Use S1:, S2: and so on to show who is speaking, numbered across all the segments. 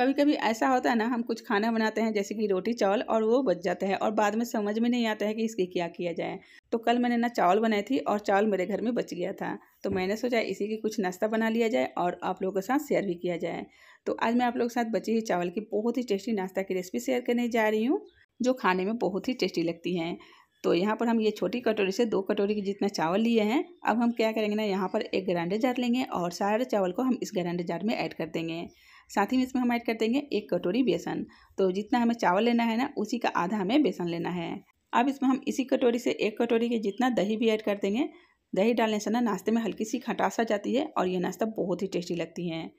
S1: कभी कभी ऐसा होता है ना हम कुछ खाना बनाते हैं जैसे कि रोटी चावल और वो बच जाता है और बाद में समझ में नहीं आता है कि इसकी क्या किया जाए तो कल मैंने ना चावल बनाई थी और चावल मेरे घर में बच गया था तो मैंने सोचा इसी की कुछ नाश्ता बना लिया जाए और आप लोगों के साथ शेयर भी किया जाए तो आज मैं आप लोगों के साथ बची हुई चावल की बहुत ही टेस्टी नाश्ता की रेसिपी शेयर करने जा रही हूँ जो खाने में बहुत ही टेस्टी लगती हैं तो यहाँ पर हम ये छोटी कटोरी से दो कटोरी के जितना चावल लिए हैं अब हम क्या करेंगे ना यहाँ पर एक ग्राइंडर जार लेंगे और सारे चावल को हम इस ग्राइंडर जार में ऐड कर देंगे साथ ही में इसमें हम ऐड कर देंगे एक कटोरी बेसन तो जितना हमें चावल लेना है ना उसी का आधा हमें बेसन लेना है अब इसमें हम इसी कटोरी से एक कटोरी के जितना दही भी ऐड कर देंगे दही डालने से ना नाश्ते में हल्की सी खटास आ जाती है और ये नाश्ता बहुत ही टेस्टी लगती है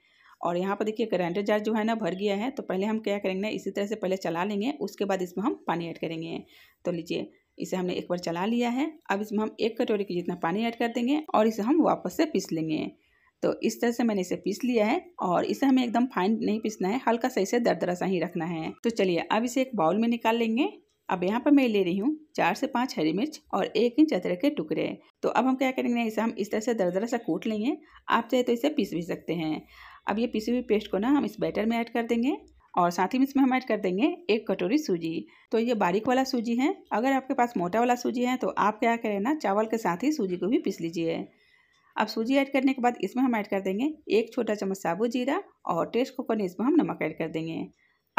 S1: और यहाँ पर देखिए ग्राइंडर जार जो है ना भर गया है तो पहले हम क्या करेंगे ना इसी तरह से पहले चला लेंगे उसके बाद इसमें हम पानी ऐड करेंगे तो लीजिए इसे हमने एक बार चला लिया है अब इसमें हम एक कटोरी के जितना पानी ऐड कर देंगे और इसे हम वापस से पीस लेंगे तो इस तरह से मैंने इसे पीस लिया है और इसे हमें एकदम फाइन नहीं पीसना है हल्का सा इसे दरदरा सा ही रखना है तो चलिए अब इसे एक बाउल में निकाल लेंगे अब यहाँ पर मैं ले रही हूँ चार से पाँच हरी मिर्च और एक इंच अदरक के टुकड़े तो अब हम क्या करेंगे इसे हम इस तरह से दरदरा सा कूट लेंगे आप चाहे तो इसे पीस भी सकते हैं अब ये पीसी हुई पेस्ट को ना हम इस बैटर में ऐड कर देंगे और साथ ही इसमें हम ऐड कर देंगे एक कटोरी सूजी तो ये बारीक वाला सूजी है अगर आपके पास मोटा वाला सूजी है तो आप क्या करें ना चावल के साथ ही सूजी को भी पीस लीजिए अब सूजी ऐड करने के बाद इसमें हम ऐड कर देंगे एक छोटा चम्मच साबुत जीरा और टेस्ट के ऊपर इसमें हम नमक ऐड कर देंगे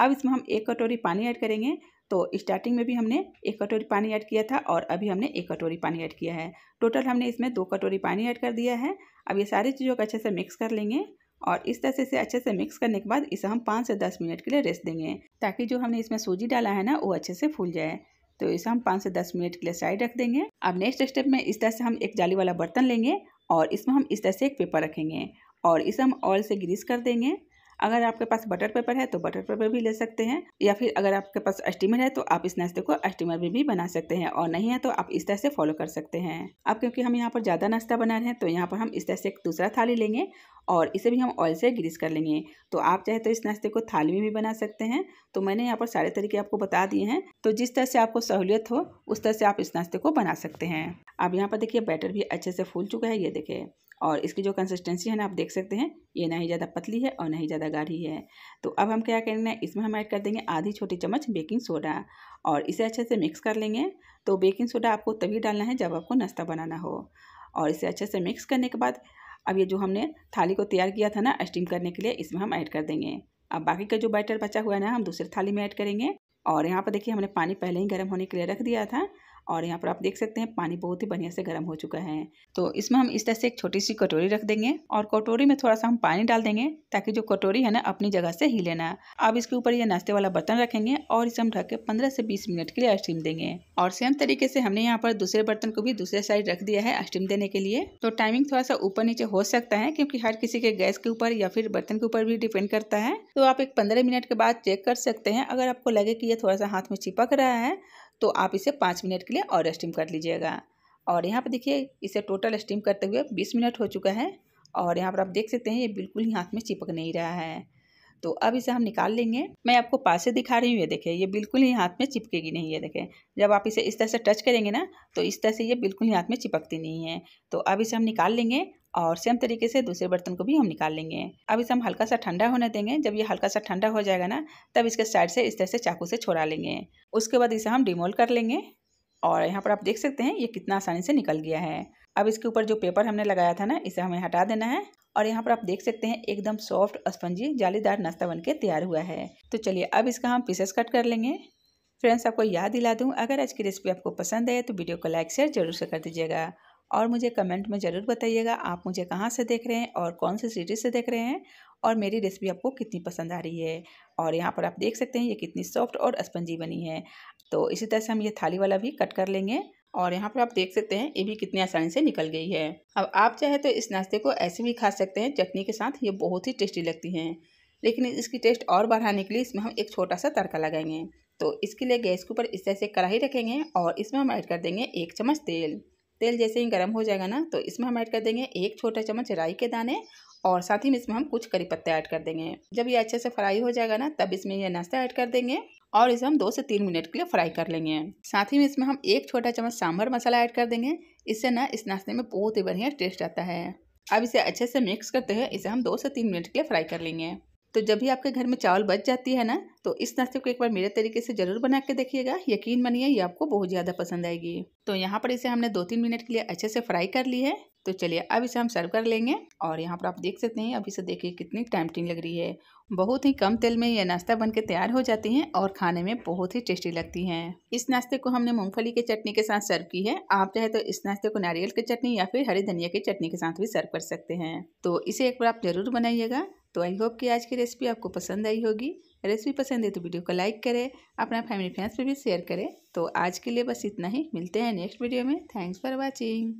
S1: अब इसमें हम एक कटोरी पानी ऐड करेंगे तो स्टार्टिंग में भी हमने एक कटोरी पानी ऐड किया था और अभी हमने एक कटोरी पानी ऐड किया है टोटल हमने इसमें दो कटोरी पानी ऐड कर दिया है अब ये सारी चीज़ों को अच्छे से मिक्स कर लेंगे और इस तरह से अच्छे से मिक्स करने के बाद इसे हम पाँच से दस मिनट के लिए रेस्ट देंगे ताकि जो हमने इसमें सूजी डाला है ना वो अच्छे से फूल जाए तो इसे हम पाँच से दस मिनट के लिए साइड रख देंगे अब नेक्स्ट स्टेप में इस तरह से हम एक जाली वाला बर्तन लेंगे और इसमें हम इस तरह से एक पेपर रखेंगे और इसे हम ऑयल से ग्रीस कर देंगे अगर आपके पास बटर पेपर है तो बटर पेपर भी ले सकते हैं या फिर अगर आपके पास स्टीमर है तो आप इस नाश्ते को स्टीमर भी बना सकते हैं और नहीं है तो आप इस तरह से फॉलो कर सकते हैं अब क्योंकि हम यहाँ पर ज़्यादा नाश्ता बना रहे हैं तो यहाँ पर हम इस तरह से एक दूसरा थाली लेंगे और इसे भी हम ऑयल से ग्रीस कर लेंगे तो आप चाहे तो इस नाश्ते को थाली में भी बना सकते हैं तो मैंने यहाँ पर सारे तरीके आपको बता दिए हैं तो जिस तरह से आपको सहूलियत हो उस तरह से आप इस नाश्ते को बना सकते हैं अब यहाँ पर देखिए बैटर भी अच्छे से फूल चुका है ये देखे और इसकी जो कंसिस्टेंसी है ना आप देख सकते हैं ये ना ही ज़्यादा पतली है और ना ही ज़्यादा गाढ़ी है तो अब हम क्या करेंगे इसमें हम ऐड कर देंगे आधी छोटी चम्मच बेकिंग सोडा और इसे अच्छे से मिक्स कर लेंगे तो बेकिंग सोडा आपको तभी डालना है जब आपको नाश्ता बनाना हो और इसे अच्छे से मिक्स करने के बाद अब ये जो हमने थाली को तैयार किया था ना स्टीम करने के लिए इसमें हम ऐड कर देंगे अब बाकी का जो बैटर बचा हुआ है ना हम दूसरे थाली में ऐड करेंगे और यहाँ पर देखिए हमने पानी पहले ही गर्म होने के लिए रख दिया था और यहाँ पर आप देख सकते हैं पानी बहुत ही बढ़िया से गर्म हो चुका है तो इसमें हम इस तरह से एक छोटी सी कटोरी रख देंगे और कटोरी में थोड़ा सा हम पानी डाल देंगे ताकि जो कटोरी है ना अपनी जगह से ही लेना अब इसके ऊपर ये नाश्ते वाला बर्तन रखेंगे और इसे हम ढक के पंद्रह से बीस मिनट के लिए स्टीम देंगे और सेम तरीके से हमने यहाँ पर दूसरे बर्तन को भी दूसरे साइड रख दिया है स्टीम देने के लिए तो टाइमिंग थोड़ा सा ऊपर नीचे हो सकता है क्योंकि हर किसी के गैस के ऊपर या फिर बर्तन के ऊपर भी डिपेंड करता है तो आप एक पंद्रह मिनट के बाद चेक कर सकते हैं अगर आपको लगे कि ये थोड़ा सा हाथ में चिपक रहा है तो आप इसे पाँच मिनट के लिए और स्टीम कर लीजिएगा और यहाँ पर देखिए इसे टोटल स्टीम करते हुए बीस मिनट हो चुका है और यहाँ पर आप देख सकते हैं ये बिल्कुल ही हाथ में चिपक नहीं रहा है तो अब इसे हम निकाल लेंगे मैं आपको पास से दिखा रही हूँ ये देखें ये बिल्कुल ही हाथ में चिपकेगी नहीं ये देखें जब आप इसे इस तरह से टच करेंगे ना तो इस तरह से ये बिल्कुल ही हाथ में चिपकती नहीं है तो अब इसे हम निकाल लेंगे और सेम तरीके से दूसरे बर्तन को भी हम निकाल लेंगे अब इसे हम हल्का सा ठंडा होने देंगे जब ये हल्का सा ठंडा हो जाएगा ना तब इसके साइड से इस तरह से चाकू से छोड़ा लेंगे उसके बाद इसे हम डिमोल कर लेंगे और यहाँ पर आप देख सकते हैं ये कितना आसानी से निकल गया है अब इसके ऊपर जो पेपर हमने लगाया था ना इसे हमें हटा देना है और यहाँ पर आप देख सकते हैं एकदम सॉफ्ट स्पंजी जालीदार नाश्ता बन के तैयार हुआ है तो चलिए अब इसका हम पीसेस कट कर लेंगे फ्रेंड्स आपको याद दिला दूँ अगर आज की रेसिपी आपको पसंद है तो वीडियो को लाइक शेयर जरूर से कर दीजिएगा और मुझे कमेंट में ज़रूर बताइएगा आप मुझे कहाँ से देख रहे हैं और कौन से सिटी से देख रहे हैं और मेरी रेसिपी आपको कितनी पसंद आ रही है और यहाँ पर आप देख सकते हैं ये कितनी सॉफ्ट और स्पंजी बनी है तो इसी तरह से हम ये थाली वाला भी कट कर लेंगे और यहाँ पर आप देख सकते हैं ये भी कितनी आसानी से निकल गई है अब आप चाहे तो इस नाश्ते को ऐसे भी खा सकते हैं चटनी के साथ ये बहुत ही टेस्टी लगती हैं लेकिन इसकी टेस्ट और बढ़ाने के लिए इसमें हम एक छोटा सा तड़का लगाएंगे तो इसके लिए गैस के ऊपर इस तरह से कढ़ाई रखेंगे और इसमें हम ऐड कर देंगे एक चम्मच तेल तेल जैसे ही गर्म हो जाएगा ना तो इसमें हम ऐड कर देंगे एक छोटा चम्मच राई के दाने और साथ ही में इसमें हम कुछ करी पत्ते ऐड कर देंगे जब ये अच्छे से फ्राई हो जाएगा ना तब इसमें यह नाश्ता ऐड कर देंगे और इसे हम दो से तीन मिनट के लिए फ्राई कर लेंगे साथ ही में इसमें हम एक छोटा चम्मच सांभर मसाला ऐड कर देंगे इससे ना इस नाश्ते में बहुत ही बढ़िया टेस्ट आता है अब इसे अच्छे से मिक्स करते हुए इसे हम दो से तीन मिनट के लिए फ्राई कर लेंगे तो जब भी आपके घर में चावल बच जाती है ना तो इस नाश्ते को एक बार मेरे तरीके से ज़रूर बना के देखिएगा यकीन मानिए ये आपको बहुत ज़्यादा पसंद आएगी तो यहाँ पर इसे हमने दो तीन मिनट के लिए अच्छे से फ्राई कर ली है तो चलिए अब इसे हम सर्व कर लेंगे और यहाँ पर आप देख सकते हैं अभी से देखिए कितनी टैमटिंग लग रही है बहुत ही कम तेल में यह नाश्ता बनके तैयार हो जाती हैं और खाने में बहुत ही टेस्टी लगती हैं इस नाश्ते को हमने मूंगफली की चटनी के साथ सर्व की है आप चाहे तो इस नाश्ते को नारियल की चटनी या फिर हरी धनिया की चटनी के साथ भी सर्व कर सकते हैं तो इसे एक बार आप ज़रूर बनाइएगा तो आई होप कि आज की रेसिपी आपको पसंद आई होगी रेसिपी पसंद है तो वीडियो को लाइक करें अपना फैमिली फ्रेंड्स पर भी शेयर करें तो आज के लिए बस इतना ही मिलते हैं नेक्स्ट वीडियो में थैंक्स फॉर वॉचिंग